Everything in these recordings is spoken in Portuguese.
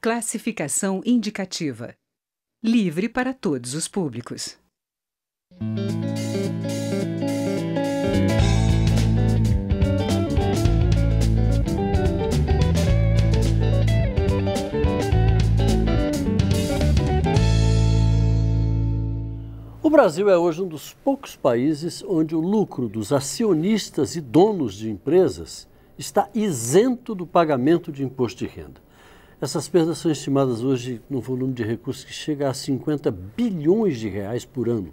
Classificação indicativa. Livre para todos os públicos. O Brasil é hoje um dos poucos países onde o lucro dos acionistas e donos de empresas está isento do pagamento de imposto de renda. Essas perdas são estimadas hoje no volume de recursos que chega a 50 bilhões de reais por ano.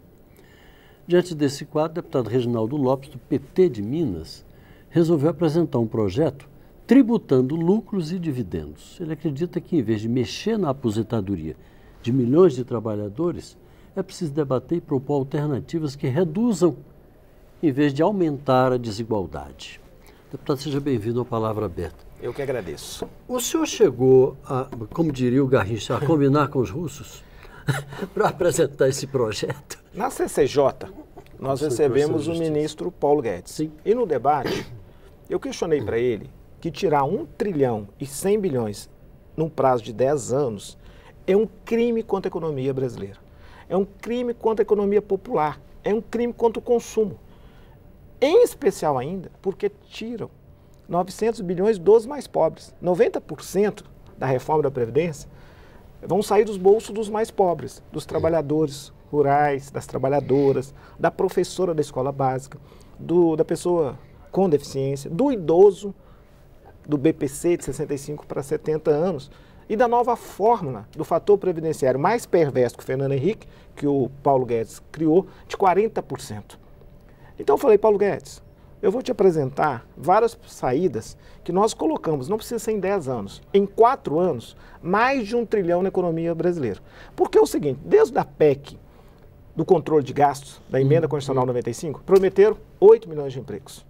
Diante desse quadro, o deputado Reginaldo Lopes, do PT de Minas, resolveu apresentar um projeto tributando lucros e dividendos. Ele acredita que, em vez de mexer na aposentadoria de milhões de trabalhadores, é preciso debater e propor alternativas que reduzam, em vez de aumentar a desigualdade. Deputado, seja bem-vindo à Palavra Aberta. Eu que agradeço. O senhor chegou a, como diria o Garrincha, a combinar com os russos para apresentar esse projeto? Na CCJ, nós recebemos o ministro Paulo Guedes. Sim. E no debate, eu questionei para ele que tirar 1 trilhão e 100 bilhões num prazo de 10 anos é um crime contra a economia brasileira. É um crime contra a economia popular. É um crime contra o consumo. Em especial ainda porque tiram 900 bilhões dos mais pobres. 90% da reforma da Previdência vão sair dos bolsos dos mais pobres, dos trabalhadores rurais, das trabalhadoras, da professora da escola básica, do, da pessoa com deficiência, do idoso, do BPC de 65 para 70 anos e da nova fórmula do fator previdenciário mais perverso que o Fernando Henrique, que o Paulo Guedes criou, de 40%. Então eu falei, Paulo Guedes, eu vou te apresentar várias saídas que nós colocamos, não precisa ser em 10 anos, em 4 anos, mais de um trilhão na economia brasileira. Porque é o seguinte, desde a PEC, do controle de gastos, da emenda uhum. constitucional 95, prometeram 8 milhões de empregos.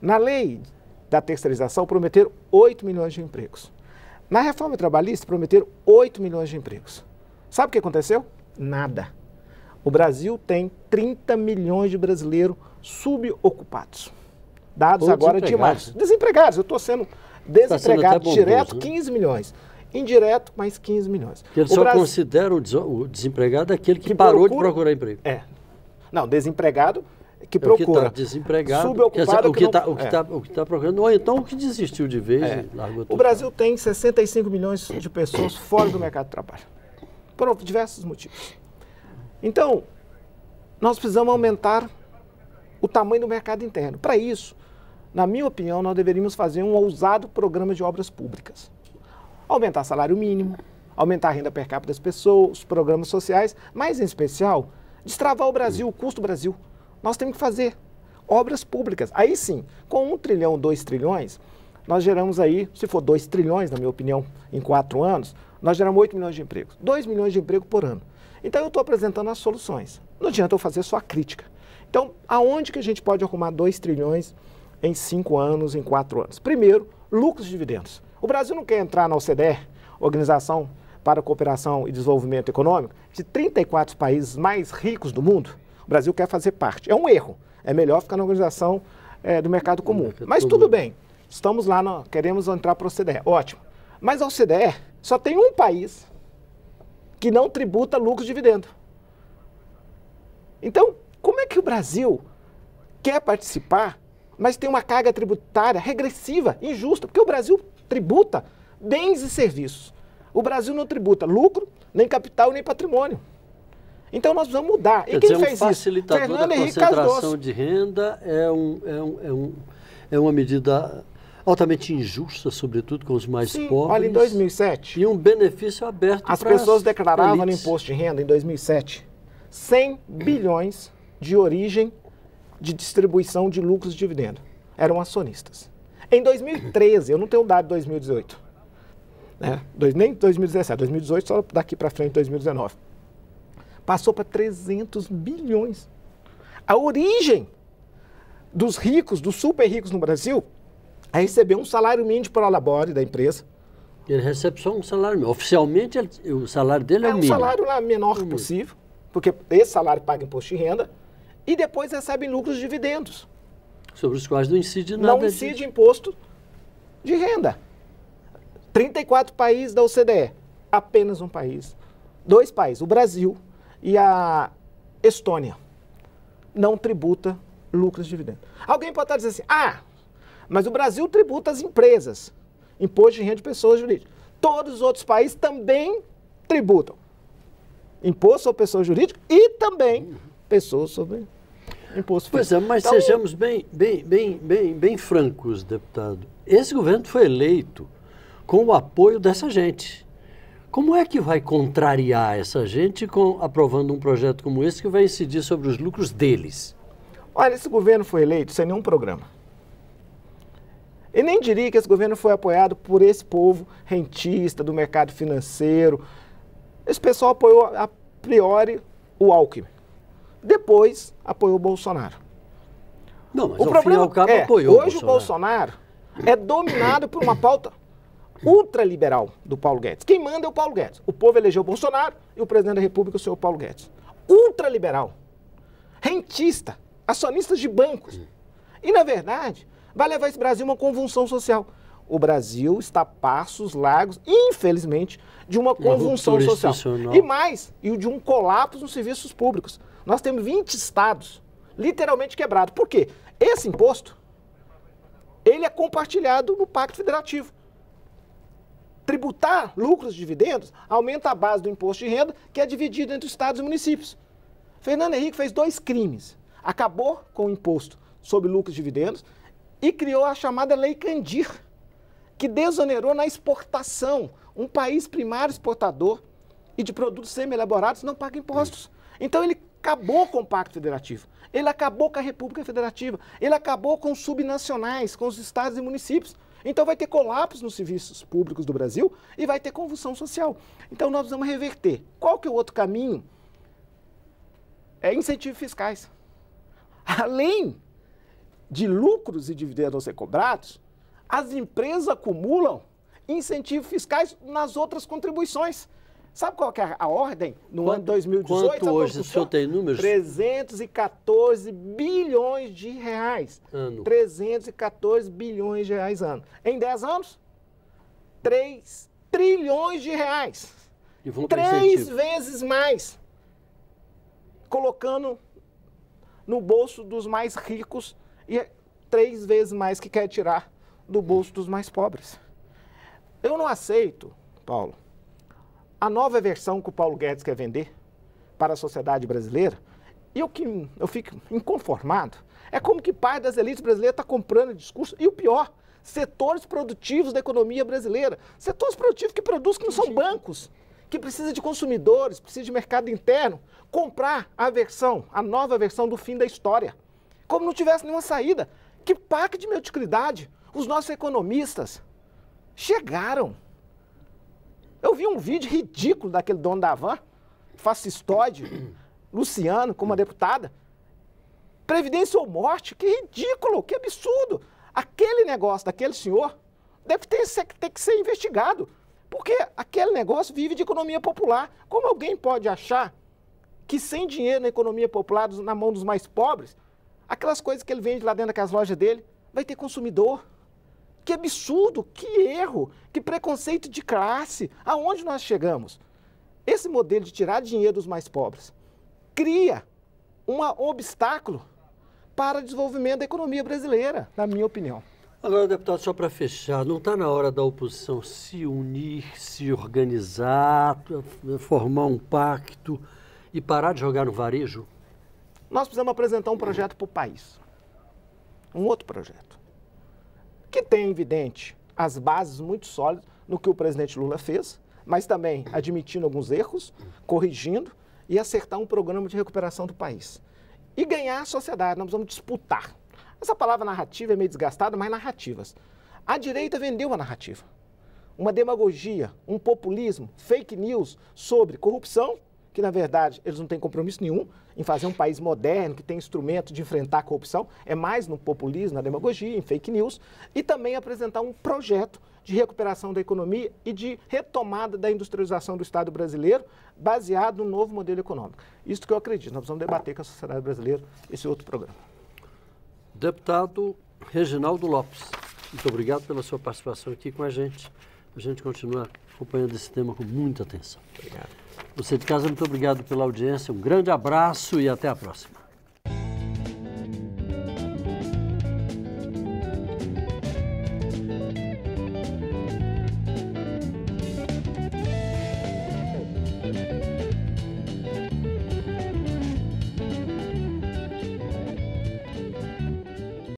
Na lei da terceirização, prometeram 8 milhões de empregos. Na reforma trabalhista, prometeram 8 milhões de empregos. Sabe o que aconteceu? Nada. O Brasil tem 30 milhões de brasileiros subocupados dados Ou agora de março. Né? Desempregados, eu estou tá sendo desempregado direto, 15 né? milhões. Indireto, mais 15 milhões. ele o só Brasil... considera o, des o, desempregado aquele que, que parou procura... de procurar emprego. É. Não, desempregado que procura. É o que está desempregado, subocupado. está o que está não... Tá- é. Tá-, tá procurando, ou então o que desistiu de vez. É. o Brasil carro. tem 65 milhões de pessoas fora do mercado de trabalho, por diversos motivos. Então, nós precisamos aumentar o tamanho do mercado interno. Para isso, na minha opinião, nós deveríamos fazer um ousado programa de obras públicas. Aumentar salário mínimo, aumentar a renda per capita das pessoas, programas sociais, mas em especial, destravar o Brasil, o custo do Brasil. Nós temos que fazer obras públicas. Aí sim, com um trilhão, dois trilhões, nós geramos aí, se for dois trilhões, na minha opinião, em quatro anos, nós geramos oito milhões de empregos. dois milhões de empregos por ano. Então eu estou apresentando as soluções. Não adianta eu fazer só a crítica. Então, aonde que a gente pode arrumar dois trilhões em cinco anos, em quatro anos. Primeiro, lucros e dividendos. O Brasil não quer entrar na OCDE, Organização para a Cooperação e Desenvolvimento Econômico, de 34 países mais ricos do mundo. O Brasil quer fazer parte. É um erro. É melhor ficar na organização é, do mercado comum. Mas tudo bem. Estamos lá, no, queremos entrar para a OCDE. Ótimo. Mas a OCDE só tem um país que não tributa lucros e dividendos. Então, como é que o Brasil quer participar mas tem uma carga tributária regressiva, injusta, porque o Brasil tributa bens e serviços. O Brasil não tributa lucro, nem capital, nem patrimônio. Então nós vamos mudar. Quer e quem dizer, fez um facilitador isso? Fernando da Henrique concentração de renda é, um, é, um, é, um, é uma medida altamente injusta, sobretudo com os mais Sim, pobres. Olha, em 2007. E um benefício aberto As pessoas declaravam elites. no imposto de renda em 2007 100 bilhões de origem de distribuição de lucros e dividendo. Eram acionistas. Em 2013, eu não tenho dado 2018, né? Dois, nem 2017, 2018, só daqui para frente, 2019. Passou para 300 bilhões. A origem dos ricos, dos super ricos no Brasil, é receber um salário mínimo de labore da empresa, ele recebe só um salário mínimo. Oficialmente, o salário dele é, é um mínimo. É um salário lá menor possível, porque esse salário paga imposto de renda e depois recebem lucros dividendos. Sobre os quais não incide nada. Não incide imposto de renda. 34 países da OCDE, apenas um país. Dois países, o Brasil e a Estônia, não tributa lucros dividendos. Alguém pode estar dizendo assim, ah, mas o Brasil tributa as empresas, imposto de renda de pessoas jurídicas. Todos os outros países também tributam. Imposto sobre pessoa jurídica e também uhum pessoas sobre imposto fiscal. Pois é, mas então, sejamos bem, bem, bem, bem, bem francos, deputado. Esse governo foi eleito com o apoio dessa gente. Como é que vai contrariar essa gente com, aprovando um projeto como esse que vai incidir sobre os lucros deles? Olha, esse governo foi eleito sem nenhum programa. E nem diria que esse governo foi apoiado por esse povo rentista do mercado financeiro. Esse pessoal apoiou a priori o Alckmin. Depois apoiou o Bolsonaro. Não, mas o problema fim, é, apoiou hoje o Bolsonaro. Bolsonaro é dominado por uma pauta ultraliberal do Paulo Guedes. Quem manda é o Paulo Guedes. O povo elegeu o Bolsonaro e o presidente da República, é o senhor Paulo Guedes. Ultraliberal. Rentista. Acionista de bancos. E, na verdade, vai levar esse Brasil a uma convulsão social. O Brasil está a passos largos, infelizmente, de uma convulsão social. E mais, e de um colapso nos serviços públicos. Nós temos 20 estados literalmente quebrados. Por quê? Esse imposto, ele é compartilhado no Pacto Federativo. Tributar lucros e dividendos aumenta a base do imposto de renda, que é dividido entre os estados e municípios. Fernando Henrique fez dois crimes. Acabou com o imposto sobre lucros e dividendos e criou a chamada Lei Candir, que desonerou na exportação. Um país primário exportador e de produtos semi-elaborados não paga impostos. Então ele acabou com o Pacto Federativo, ele acabou com a República Federativa, ele acabou com os subnacionais, com os estados e municípios. Então vai ter colapso nos serviços públicos do Brasil e vai ter convulsão social. Então nós vamos reverter. Qual que é o outro caminho? É incentivos fiscais. Além de lucros e dividendos recobrados, ser cobrados, as empresas acumulam incentivos fiscais nas outras contribuições. Sabe qual é a ordem no quanto, ano 2018? Quanto hoje o senhor tem números? 314 bilhões de reais. Ano. 314 bilhões de reais ano. Em 10 anos, 3 trilhões de reais. Três vezes mais. Colocando no bolso dos mais ricos e três vezes mais que quer tirar do bolso dos mais pobres. Eu não aceito, Paulo, a nova versão que o Paulo Guedes quer vender para a sociedade brasileira, e o que eu fico inconformado é como que parte das elites brasileiras está comprando discurso, e o pior, setores produtivos da economia brasileira, setores produtivos que produzem que não são bancos, que precisa de consumidores, precisa de mercado interno, comprar a versão, a nova versão do fim da história, como não tivesse nenhuma saída. Que pacto de mediocridade os nossos economistas chegaram. Eu vi um vídeo ridículo daquele dono da van, fascistóide, Luciano, com uma deputada. Previdência ou morte? Que ridículo, que absurdo. Aquele negócio daquele senhor deve ter, ter que ser investigado. Porque aquele negócio vive de economia popular. Como alguém pode achar que sem dinheiro na economia popular, na mão dos mais pobres, aquelas coisas que ele vende lá dentro das lojas dele, vai ter consumidor? Que absurdo, que erro, que preconceito de classe. Aonde nós chegamos? Esse modelo de tirar dinheiro dos mais pobres cria um obstáculo para o desenvolvimento da economia brasileira, na minha opinião. Agora, deputado, só para fechar, não está na hora da oposição se unir, se organizar, formar um pacto e parar de jogar no varejo? Nós precisamos apresentar um projeto para o país. Um outro projeto que tem, evidente, as bases muito sólidas no que o presidente Lula fez, mas também admitindo alguns erros, corrigindo e acertar um programa de recuperação do país. E ganhar a sociedade, nós vamos disputar. Essa palavra narrativa é meio desgastada, mas narrativas. A direita vendeu uma narrativa, uma demagogia, um populismo, fake news sobre corrupção que na verdade eles não têm compromisso nenhum em fazer um país moderno, que tem instrumento de enfrentar a corrupção, é mais no populismo, na demagogia, em fake news, e também apresentar um projeto de recuperação da economia e de retomada da industrialização do Estado brasileiro, baseado no novo modelo econômico. Isso que eu acredito. Nós vamos debater com a sociedade brasileira esse outro programa. Deputado Reginaldo Lopes, muito obrigado pela sua participação aqui com a gente. A gente continua acompanhando esse tema com muita atenção. Obrigado. Você de casa, muito obrigado pela audiência. Um grande abraço e até a próxima.